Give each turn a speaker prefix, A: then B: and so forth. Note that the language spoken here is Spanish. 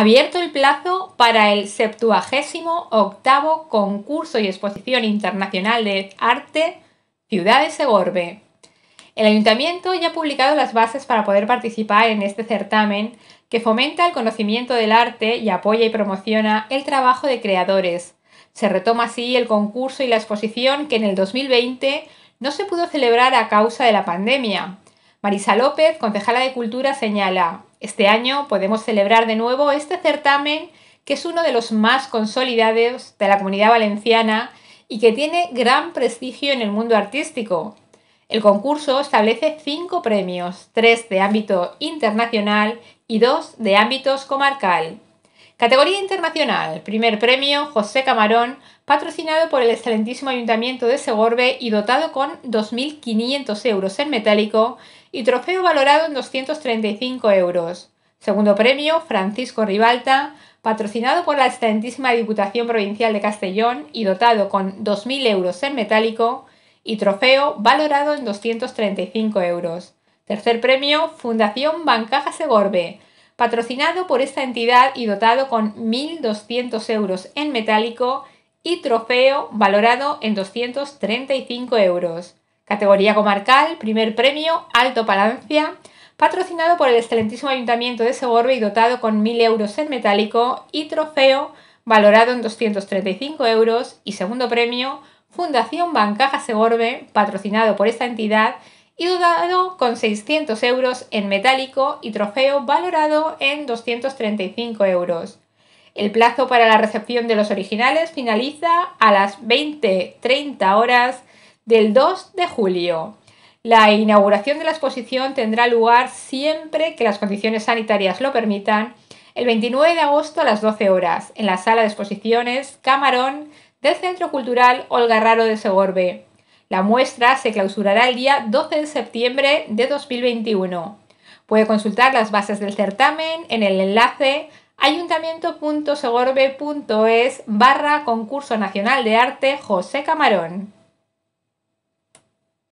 A: abierto el plazo para el 78 Concurso y Exposición Internacional de Arte Ciudad de Segorbe. El ayuntamiento ya ha publicado las bases para poder participar en este certamen que fomenta el conocimiento del arte y apoya y promociona el trabajo de creadores. Se retoma así el concurso y la exposición que en el 2020 no se pudo celebrar a causa de la pandemia, Marisa López, concejala de Cultura, señala, este año podemos celebrar de nuevo este certamen que es uno de los más consolidados de la comunidad valenciana y que tiene gran prestigio en el mundo artístico. El concurso establece cinco premios, tres de ámbito internacional y dos de ámbitos comarcal. Categoría internacional. Primer premio, José Camarón, patrocinado por el excelentísimo Ayuntamiento de Segorbe y dotado con 2.500 euros en metálico y trofeo valorado en 235 euros. Segundo premio, Francisco Ribalta, patrocinado por la excelentísima Diputación Provincial de Castellón y dotado con 2.000 euros en metálico y trofeo valorado en 235 euros. Tercer premio, Fundación Bancaja Segorbe, patrocinado por esta entidad y dotado con 1.200 euros en metálico y trofeo valorado en 235 euros. Categoría comarcal, primer premio, Alto Palancia, patrocinado por el excelentísimo Ayuntamiento de Segorbe y dotado con 1.000 euros en metálico y trofeo valorado en 235 euros y segundo premio, Fundación Bancaja Segorbe, patrocinado por esta entidad y dotado con 600 euros en metálico y trofeo valorado en 235 euros. El plazo para la recepción de los originales finaliza a las 20.30 horas del 2 de julio. La inauguración de la exposición tendrá lugar siempre que las condiciones sanitarias lo permitan, el 29 de agosto a las 12 horas, en la sala de exposiciones Camarón del Centro Cultural Olga Raro de Segorbe. La muestra se clausurará el día 12 de septiembre de 2021. Puede consultar las bases del certamen en el enlace ayuntamiento.segorbe.es barra concurso nacional de arte José Camarón.